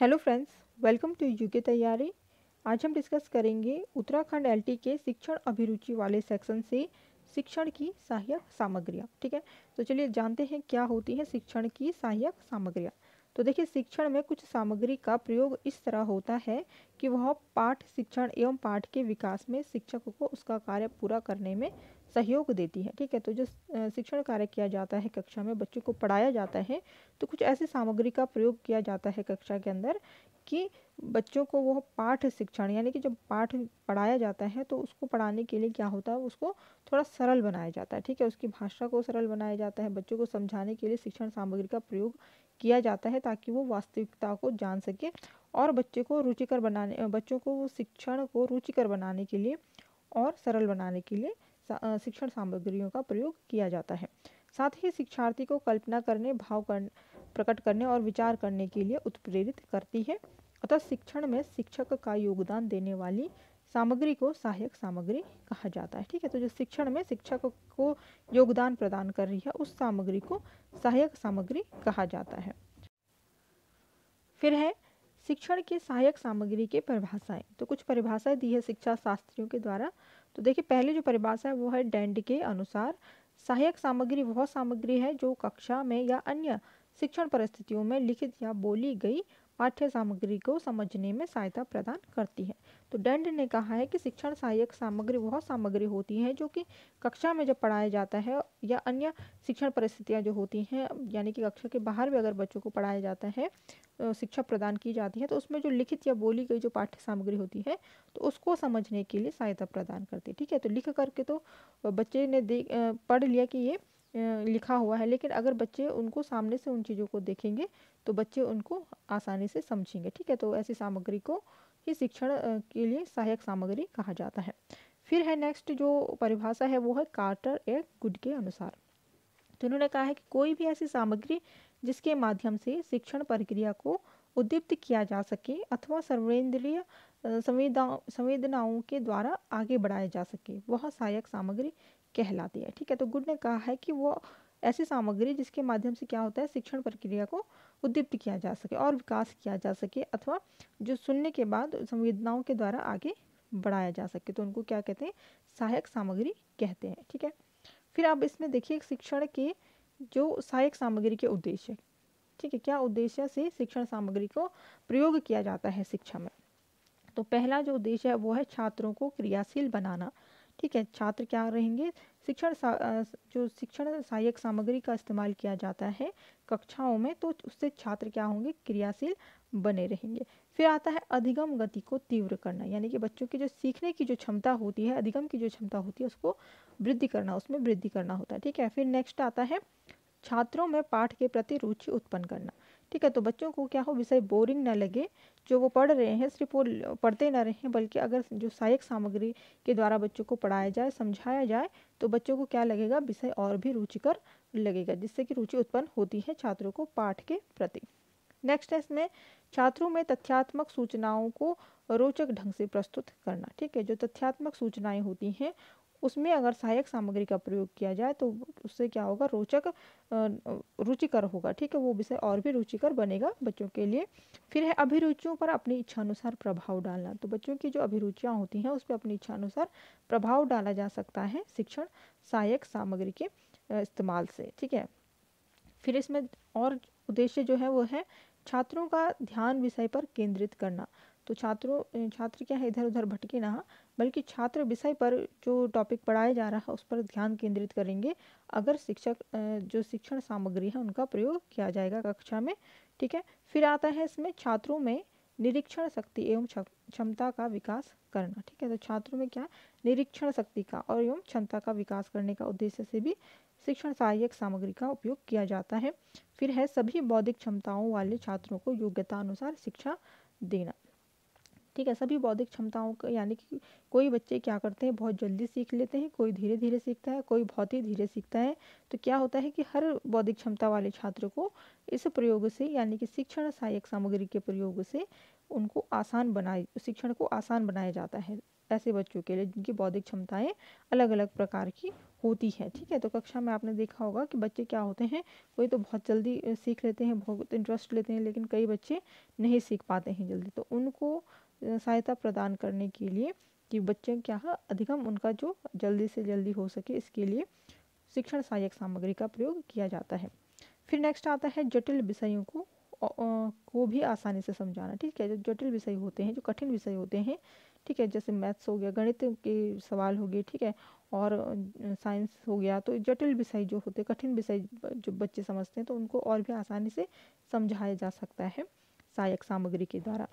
hello friends welcome to U K तैयारी आज हम डिस्कस करेंगे उत्तराखंड एलटी के शिक्षण अभिरुचि वाले सेक्शन से शिक्षण की सहायक सामग्रियाँ ठीक है तो चलिए जानते हैं क्या होती है शिक्षण की सहायक सामग्रियाँ तो देखिए शिक्षण में कुछ सामग्री का प्रयोग इस तरह होता है कि वह पाठ शिक्षण एवं पाठ के विकास में शिक्षक को उसका कार्य पूरा करने में सहयोग देती है ठीक है तो जो शिक्षण कार्य किया जाता है कक्षा में बच्चों को पढ़ाया जाता है तो कुछ ऐसी सामग्री का प्रयोग किया जाता है कक्षा के अंदर कि बच्चों को वो पाठ शिक्षण यानी कि जब पाठ पढ़ाया जाता है तो उसको पढ़ाने के लिए क्या होता है उसको थोड़ा सरल बनाया जाता है ठीक है उसकी भाषा को सरल बनाया जाता है बच्चों को समझाने के लिए शिक्षण सामग्री का प्रयोग किया जाता है ताकि वो वास्तविकता को जान सके और बच्चे को रुचिकर बनाने बच्चों को वो शिक्षण को रुचिकर बनाने के लिए और सरल बनाने के लिए शिक्षण सामग्रियों का प्रयोग किया जाता है साथ ही शिक्षार्थी को कल्पना करने भाव कर, प्रकट करने और विचार करने के लिए उत्प्रेरित करती है अतः शिक्षण में शिक्षक का योगदान देने वाली सामग्री को सहायक सामग्री कहा जाता है ठीक है तो जो शिक्षण में शिक्षक को योगदान प्रदान कर रही है उस सामग्री को सहायक सामग्री कहा जाता है फिर है शिक्षण के सहायक सामग्री के परिभाषाएं तो कुछ परिभाषाएं दी है शिक्षा शास्त्रियों के द्वारा तो देखिए पहले जो परिभाषा है वो है डेंड के अनुसार सहायक सामग्री वह सामग्री है जो कक्षा में या अन्य शिक्षण परिस्थितियों में लिखित या बोली गई पाठ्य सामग्री को समझने में सहायता प्रदान करती है तो डेंड ने कहा है कि शिक्षण सहायक सामग्री वह सामग्री होती है जो कि कक्षा में जब पढ़ाया जाता है या अन्य शिक्षण परिस्थितियाँ जो होती हैं यानी कि कक्षा के बाहर भी अगर बच्चों को पढ़ाया जाता है शिक्षा प्रदान की जाती है तो उसमें जो लिखित या बोली गई जो पाठ्य सामग्री होती है तो उसको समझने के लिए सहायता प्रदान करती है ठीक है तो लिख करके तो बच्चे ने देख पढ़ लिया कि ये लिखा हुआ है लेकिन अगर बच्चे उनको सामने से उन चीज़ों को देखेंगे तो बच्चे उनको आसानी से समझेंगे ठीक है तो ऐसी सामग्री को ही शिक्षण के लिए सहायक सामग्री कहा जाता है फिर है नेक्स्ट जो परिभाषा है वो है कार्टर ए गुड के अनुसार तो उन्होंने कहा है कि कोई भी ऐसी सामग्री जिसके माध्यम से शिक्षण प्रक्रिया को उद्दीप्त किया जा सके अथवा सर्वेंद्रिय संवेदनाओं के द्वारा आगे बढ़ाया जा सके वह सहायक सामग्री कहलाती है ठीक है तो गुड ने कहा है कि वो ऐसी सामग्री जिसके माध्यम से क्या होता है शिक्षण प्रक्रिया को उद्दीप्त किया जा सके और विकास किया जा सके अथवा जो सुनने के बाद संवेदनाओं के द्वारा आगे बढ़ाया जा सके तो उनको क्या कहते हैं सहायक सामग्री कहते हैं ठीक है फिर आप इसमें देखिए शिक्षण के जो सहायक सामग्री के उद्देश्य ठीक है क्या उद्देश्य से शिक्षण सामग्री को प्रयोग किया जाता है शिक्षा में तो पहला जो उद्देश्य है वो है छात्रों को क्रियाशील बनाना ठीक है छात्र क्या रहेंगे शिक्षण जो शिक्षण सहायक सामग्री का इस्तेमाल किया जाता है कक्षाओं में तो उससे छात्र क्या होंगे क्रियाशील बने रहेंगे फिर आता है अधिगम गति को तीव्र करना यानी कि बच्चों की जो सीखने की जो क्षमता होती है अधिगम की जो क्षमता होती है उसको वृद्धि करना उसमें वृद्धि करना होता है ठीक है फिर नेक्स्ट आता है छात्रों में पाठ के प्रति रुचि उत्पन्न करना ठीक है तो बच्चों को क्या हो विषय बोरिंग ना लगे जो वो पढ़ रहे हैं सिर्फ वो पढ़ते ना रहें बल्कि अगर जो सहायक सामग्री के द्वारा बच्चों को पढ़ाया जाए समझाया जाए तो बच्चों को क्या लगेगा विषय और भी रुचिकर लगेगा जिससे कि रुचि उत्पन्न होती है छात्रों को पाठ के प्रति नेक्स्ट है इसमें छात्रों में तथ्यात्मक सूचनाओं को रोचक ढंग से प्रस्तुत करना ठीक है जो तथ्यात्मक सूचनाएं होती हैं उसमें अगर सहायक सामग्री का प्रयोग किया जाए तो उससे क्या होगा रोचक रुचिकर होगा ठीक है वो विषय और भी रुचिकर बनेगा बच्चों के लिए फिर है अभिरुचियों पर अपनी इच्छानुसार प्रभाव डालना तो बच्चों की जो अभिरुचियाँ होती हैं उस पर अपनी इच्छानुसार प्रभाव डाला जा सकता है शिक्षण सहायक सामग्री के इस्तेमाल से ठीक है फिर इसमें और उद्देश्य जो है वो है छात्रों का ध्यान विषय पर केंद्रित करना तो छात्रों छात्र क्या है इधर उधर भटके ना बल्कि छात्र विषय पर जो टॉपिक पढ़ाया जा रहा है उस पर ध्यान केंद्रित करेंगे अगर शिक्षक जो शिक्षण सामग्री है उनका प्रयोग किया जाएगा कक्षा में ठीक है फिर आता है इसमें छात्रों में निरीक्षण शक्ति एवं क्षमता का विकास करना ठीक है तो छात्रों में क्या निरीक्षण शक्ति का और एवं क्षमता का विकास करने का उद्देश्य से भी शिक्षण सहायक सामग्री का उपयोग किया जाता है फिर है सभी बौद्धिक क्षमताओं वाले छात्रों को योग्यता अनुसार शिक्षा देना ठीक है सभी बौद्धिक क्षमताओं का यानी कि कोई बच्चे क्या करते हैं बहुत जल्दी सीख लेते हैं कोई धीरे धीरे सीखता है कोई बहुत ही धीरे सीखता है तो क्या होता है कि हर बौद्धिक क्षमता वाले छात्र को इस प्रयोग से यानी कि शिक्षण सहायक सामग्री के प्रयोग से उनको आसान बनाए शिक्षण को आसान बनाया जाता है ऐसे बच्चों के लिए जिनकी बौद्धिक क्षमताएं अलग अलग प्रकार की होती है ठीक है तो कक्षा में आपने देखा होगा कि बच्चे क्या होते हैं कोई तो बहुत जल्दी सीख लेते हैं बहुत इंटरेस्ट लेते हैं लेकिन कई बच्चे नहीं सीख पाते हैं जल्दी तो उनको सहायता प्रदान करने के लिए कि बच्चों क्या है अधिकम उनका जो जल्दी से जल्दी हो सके इसके लिए शिक्षण सहायक सामग्री का प्रयोग किया जाता है फिर नेक्स्ट आता है जटिल विषयों को को भी आसानी से समझाना ठीक है जो जटिल विषय होते हैं जो कठिन विषय होते हैं ठीक है जैसे मैथ्स हो गया गणित के सवाल हो गए ठीक है और साइंस हो गया तो जटिल विषय जो होते हैं कठिन विषय जो बच्चे समझते हैं तो उनको और भी आसानी से समझाया जा सकता है सहायक सामग्री के द्वारा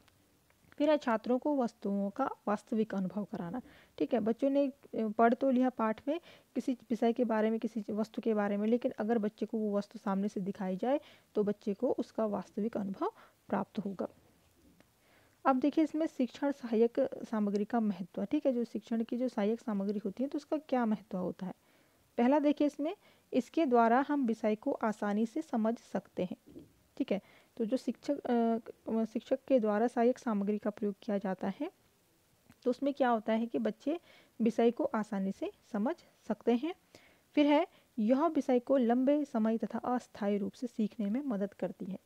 फिर है छात्रों को वस्तुओं का वास्तविक अनुभव कराना ठीक है बच्चों ने पढ़ तो लिया पाठ में किसी विषय के बारे में किसी वस्तु के बारे में लेकिन अगर बच्चे को वो वस्तु सामने से दिखाई जाए तो बच्चे को उसका वास्तविक अनुभव प्राप्त होगा अब देखिए इसमें शिक्षण सहायक सामग्री का महत्व ठीक है जो शिक्षण की जो सहायक सामग्री होती है तो उसका क्या महत्व होता है पहला देखिए इसमें इसके द्वारा हम विषय को आसानी से समझ सकते हैं ठीक है तो जो शिक्षक शिक्षक के द्वारा सहायक सामग्री का प्रयोग किया जाता है तो उसमें क्या होता है कि बच्चे विषय को आसानी से समझ सकते हैं फिर है यह विषय को लंबे समय तथा अस्थायी रूप से सीखने में मदद करती है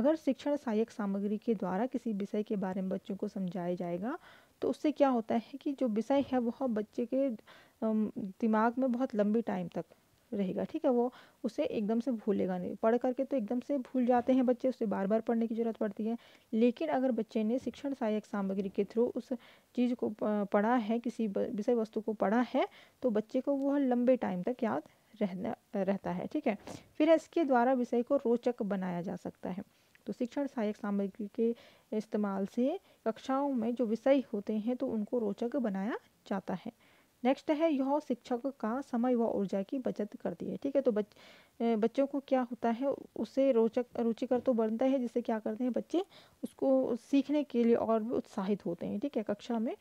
अगर शिक्षण सहायक सामग्री के द्वारा किसी विषय के बारे में बच्चों को समझाया जाएगा तो उससे क्या होता है कि जो विषय है वह बच्चे के दिमाग में बहुत लंबे टाइम तक रहेगा ठीक है वो उसे एकदम से भूलेगा नहीं पढ़ करके तो एकदम से भूल जाते हैं बच्चे उसे बार बार पढ़ने की ज़रूरत पड़ती है लेकिन अगर बच्चे ने शिक्षण सहायक सामग्री के थ्रू उस चीज़ को पढ़ा है किसी विषय वस्तु को पढ़ा है तो बच्चे को वह लंबे टाइम तक याद रहना रहता है ठीक है फिर इसके द्वारा विषय को रोचक बनाया जा सकता है तो शिक्षण सहायक सामग्री के इस्तेमाल से कक्षाओं में जो विषय होते हैं तो उनको रोचक बनाया जाता है नेक्स्ट है यह शिक्षक का समय व ऊर्जा की बचत करती है ठीक है तो बच बच्चों को क्या होता है उसे रोचक रुचिकर तो बनता है जिससे क्या करते हैं बच्चे उसको सीखने के लिए और भी उत्साहित होते हैं ठीक है कक्षा में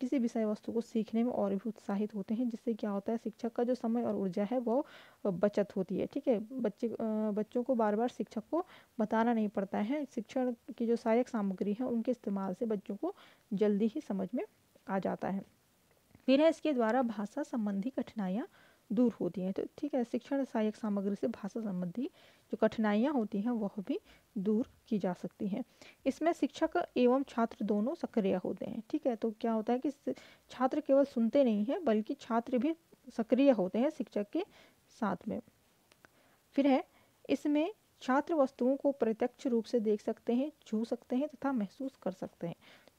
किसी विषय वस्तु को सीखने में और भी उत्साहित होते हैं जिससे क्या होता है शिक्षक का जो समय और ऊर्जा है वो बचत होती है ठीक है बच्चे बच्चों को बार बार शिक्षक को बताना नहीं पड़ता है शिक्षण की जो सहायक सामग्री है उनके इस्तेमाल से बच्चों को जल्दी ही समझ में आ जाता है फिर है इसके द्वारा भाषा संबंधी कठिनाइयाँ दूर होती हैं तो ठीक है शिक्षण सहायक सामग्री से भाषा संबंधी जो कठिनाइयाँ होती हैं वह भी दूर की जा सकती हैं इसमें शिक्षक एवं छात्र दोनों सक्रिय होते हैं ठीक है तो क्या होता है कि छात्र केवल सुनते नहीं हैं बल्कि छात्र भी सक्रिय होते हैं शिक्षक के साथ में फिर है इसमें छात्र वस्तुओं को प्रत्यक्ष रूप से देख सकते हैं छू सकते हैं तथा महसूस कर सकते हैं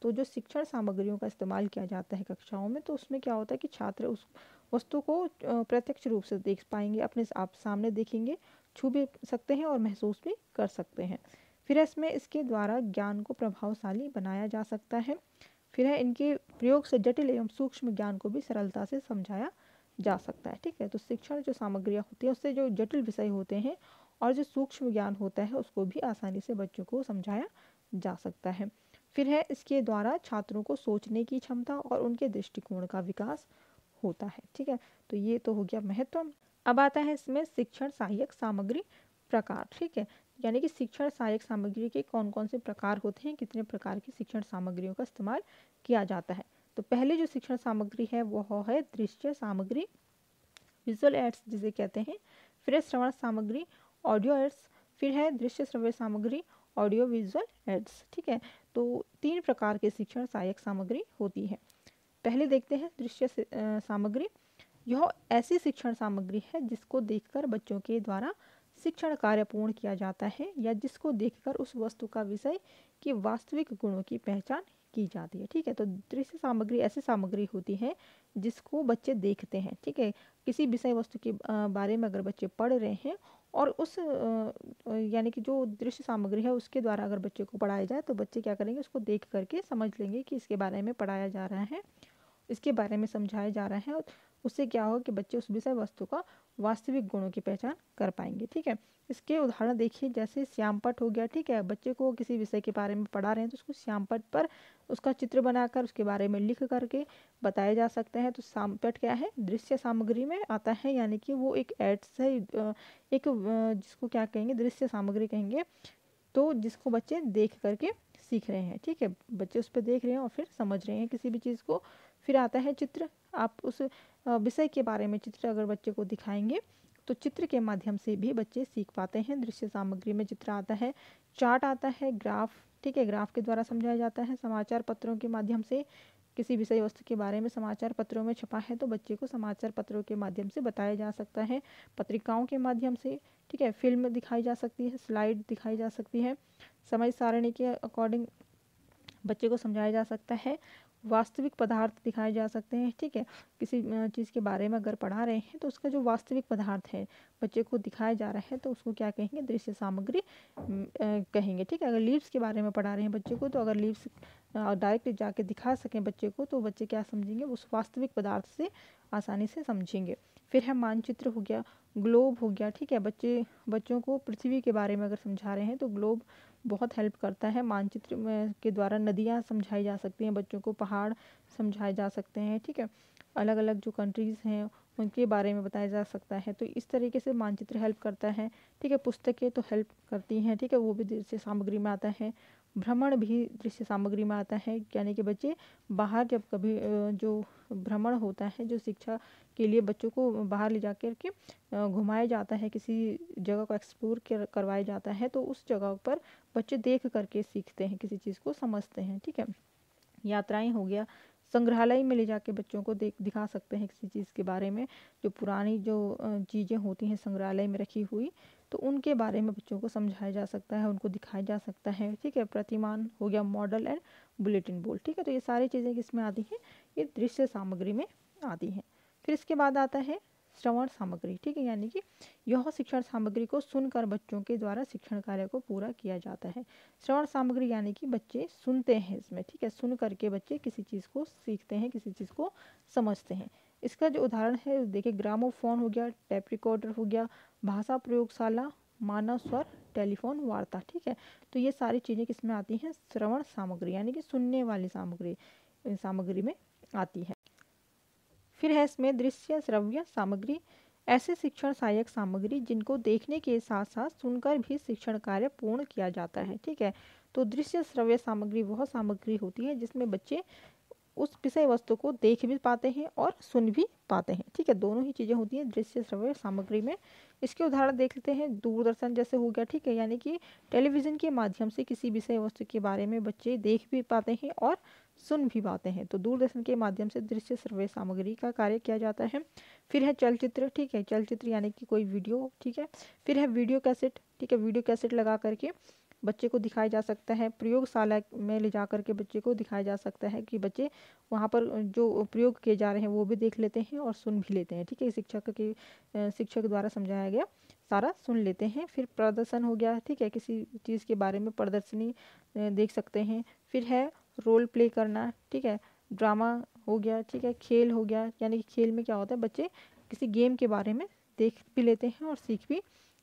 तो जो शिक्षण सामग्रियों का इस्तेमाल किया जाता है कक्षाओं में तो उसमें क्या होता है कि छात्र उस वस्तु को प्रत्यक्ष रूप से देख पाएंगे अपने आप सामने देखेंगे छू भी सकते हैं और महसूस भी कर सकते हैं फिर इसमें इसके द्वारा ज्ञान को प्रभावशाली बनाया जा सकता है फिर है इनके प्रयोग से जटिल एवं सूक्ष्म ज्ञान को भी सरलता से समझाया जा सकता है ठीक है तो शिक्षण जो सामग्रियाँ होती है उससे जो जटिल विषय होते हैं और जो सूक्ष्म ज्ञान होता है उसको भी आसानी से बच्चों को समझाया जा सकता है फिर है इसके द्वारा छात्रों को सोचने की क्षमता और उनके दृष्टिकोण का विकास होता है ठीक है तो ये तो हो गया महत्व अब आता है इसमें शिक्षण सहायक सामग्री प्रकार ठीक है यानी कि शिक्षण सहायक सामग्री के कौन कौन से प्रकार होते हैं कितने प्रकार की शिक्षण सामग्रियों का इस्तेमाल किया जाता है तो पहले जो शिक्षण सामग्री है वह है दृश्य सामग्री विजुअल एड्स जिसे कहते हैं फिर है श्रवण सामग्री ऑडियो एड्स फिर है दृश्य श्रव्य सामग्री ऑडियो विजुअल एड्स ठीक है तो तीन प्रकार के शिक्षण सहायक सामग्री होती है पहले देखते हैं दृश्य सामग्री यह ऐसी शिक्षण सामग्री है जिसको देखकर बच्चों के द्वारा शिक्षण कार्य पूर्ण किया जाता है या जिसको देखकर उस वस्तु का विषय के वास्तविक गुणों की पहचान की जाती है ठीक है तो दृश्य सामग्री ऐसी सामग्री होती है जिसको बच्चे देखते हैं ठीक है किसी विषय वस्तु के बारे में अगर बच्चे पढ़ रहे हैं और उस यानी कि जो दृश्य सामग्री है उसके द्वारा अगर बच्चे को पढ़ाया जाए तो बच्चे क्या करेंगे उसको देख करके समझ लेंगे कि इसके बारे में पढ़ाया जा रहा है इसके बारे में समझाया जा रहा है उससे क्या होगा कि बच्चे उस विषय वस्तु का वास्तविक गुणों की पहचान कर पाएंगे ठीक है इसके उदाहरण देखिए जैसे श्यामपट हो गया ठीक है बच्चे को किसी विषय के बारे में पढ़ा रहे हैं तो उसको श्यामपट पर उसका चित्र बनाकर उसके बारे में लिख करके बताया जा सकता है तो श्यामपट क्या है दृश्य सामग्री में आता है यानी कि वो एक एड्स है एक जिसको क्या कहेंगे दृश्य सामग्री कहेंगे तो जिसको बच्चे देख करके सीख रहे हैं ठीक है बच्चे उस पर देख रहे हैं और फिर समझ रहे हैं किसी भी चीज़ को फिर आता है चित्र आप उस विषय के बारे में चित्र अगर बच्चे को दिखाएंगे तो चित्र के माध्यम से भी बच्चे सीख पाते हैं दृश्य सामग्री में चित्र आता है चार्ट आता है ग्राफ ठीक है ग्राफ के द्वारा समझाया जाता है समाचार पत्रों के माध्यम से किसी विषय वस्तु के बारे में समाचार पत्रों में छपा है तो बच्चे को समाचार पत्रों के माध्यम से बताया जा सकता है पत्रिकाओं के माध्यम से ठीक है फिल्म दिखाई जा सकती है स्लाइड दिखाई जा सकती है समय सारणी के अकॉर्डिंग बच्चे को समझाया जा सकता है वास्तविक पदार्थ दिखाए जा सकते हैं ठीक है किसी चीज़ के बारे में अगर पढ़ा रहे हैं तो उसका जो वास्तविक पदार्थ है बच्चे को दिखाया जा रहा है तो उसको क्या कहेंगे दृश्य सामग्री कहेंगे ठीक है अगर लीव्स के बारे में पढ़ा रहे हैं बच्चे को तो अगर लीव्स और डायरेक्ट जाके दिखा सकें बच्चे को तो बच्चे क्या समझेंगे उस वास्तविक पदार्थ से आसानी से समझेंगे फिर है मानचित्र हो गया ग्लोब हो गया ठीक है बच्चे बच्चों को पृथ्वी के बारे में अगर समझा रहे हैं तो ग्लोब बहुत हेल्प करता है मानचित्र के द्वारा नदियाँ समझाई जा सकती हैं बच्चों को पहाड़ समझाए जा सकते हैं ठीक है अलग अलग जो कंट्रीज़ हैं उनके बारे में बताया जा सकता है तो इस तरीके से मानचित्र हेल्प करता है ठीक है पुस्तकें तो हेल्प करती हैं ठीक है वो भी से सामग्री में आता है भ्रमण भी दृश्य सामग्री में आता है यानी कि बच्चे बाहर जब कभी जो भ्रमण होता है जो शिक्षा के लिए बच्चों को बाहर ले जा करके घुमाया जाता है किसी जगह को एक्सप्लोर कर करवाया जाता है तो उस जगह पर बच्चे देख करके सीखते हैं किसी चीज़ को समझते हैं ठीक है यात्राएं हो गया संग्रहालय में ले जाके बच्चों को देख दिखा सकते हैं किसी चीज़ के बारे में जो पुरानी जो चीज़ें होती हैं संग्रहालय में रखी हुई तो उनके बारे में बच्चों को समझाया जा सकता है उनको दिखाया जा सकता है ठीक है प्रतिमान हो गया मॉडल एंड बुलेटिन बोर्ड ठीक है तो ये सारी चीज़ें में आती हैं ये दृश्य सामग्री में आती हैं फिर इसके बाद आता है श्रवण सामग्री ठीक है यानी कि यह शिक्षण सामग्री को सुनकर बच्चों के द्वारा शिक्षण कार्य को पूरा किया जाता है श्रवण सामग्री यानी कि बच्चे सुनते हैं इसमें ठीक है सुन करके बच्चे किसी चीज़ को सीखते हैं किसी चीज़ को समझते हैं इसका जो उदाहरण है देखिए ग्रामोफोन हो गया टेप रिकॉर्डर हो गया भाषा प्रयोगशाला मानव स्वर टेलीफोन वार्ता ठीक है तो ये सारी चीज़ें किस में आती हैं श्रवण सामग्री यानी कि सुनने वाली सामग्री सामग्री में आती है फिर है इसमें दृश्य श्रव्य सामग्री ऐसे शिक्षण सहायक सामग्री जिनको देखने के साथ साथ सुनकर भी शिक्षण कार्य पूर्ण किया जाता है ठीक है तो दृश्य श्रव्य सामग्री वह सामग्री होती है जिसमें बच्चे उस विषय वस्तु को देख भी पाते हैं और सुन भी पाते हैं ठीक है दोनों ही चीज़ें होती हैं दृश्य श्रव्य सामग्री में इसके उदाहरण देख लेते हैं दूरदर्शन जैसे हो गया ठीक है यानी कि टेलीविज़न के माध्यम से किसी विषय वस्तु के बारे में बच्चे देख भी पाते हैं और सुन भी पाते हैं तो दूरदर्शन के माध्यम से दृश्य श्रव्य सामग्री का कार्य किया जाता है फिर है चलचित्र ठीक है चलचित्र यानी कि कोई वीडियो ठीक है फिर है वीडियो कैसेट ठीक है वीडियो कैसेट लगा करके बच्चे को दिखाया जा सकता है प्रयोगशाला में ले जा के बच्चे को दिखाया जा सकता है कि बच्चे वहाँ पर जो प्रयोग किए जा रहे हैं वो भी देख लेते हैं और सुन भी लेते हैं ठीक है शिक्षक के शिक्षक द्वारा समझाया गया सारा सुन लेते हैं फिर प्रदर्शन हो गया ठीक है किसी चीज़ के बारे में प्रदर्शनी देख सकते हैं फिर है रोल प्ले करना ठीक है ड्रामा हो गया ठीक है खेल हो गया यानी कि खेल में क्या होता है बच्चे किसी गेम के बारे में देख भी लेते हैं और सीख भी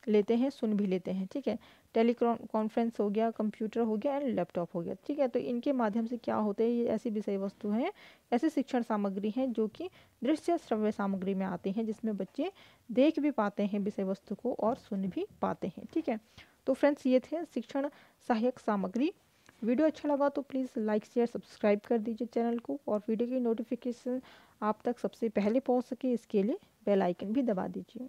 लेते हैं सुन भी लेते हैं ठीक है टेली कॉन्फ्रेंस हो गया कंप्यूटर हो गया एंड लैपटॉप हो गया ठीक है तो इनके माध्यम से क्या होते हैं ये ऐसी विषय वस्तु हैं ऐसी शिक्षण सामग्री हैं जो कि दृश्य श्रव्य सामग्री में आती हैं जिसमें बच्चे देख भी पाते हैं विषय वस्तु को और सुन भी पाते हैं ठीक है तो फ्रेंड्स ये थे शिक्षण सहायक सामग्री वीडियो अच्छा लगा तो प्लीज़ लाइक शेयर सब्सक्राइब कर दीजिए चैनल को और वीडियो की नोटिफिकेशन आप तक सबसे पहले पहुंच सके इसके लिए बेल आइकन भी दबा दीजिए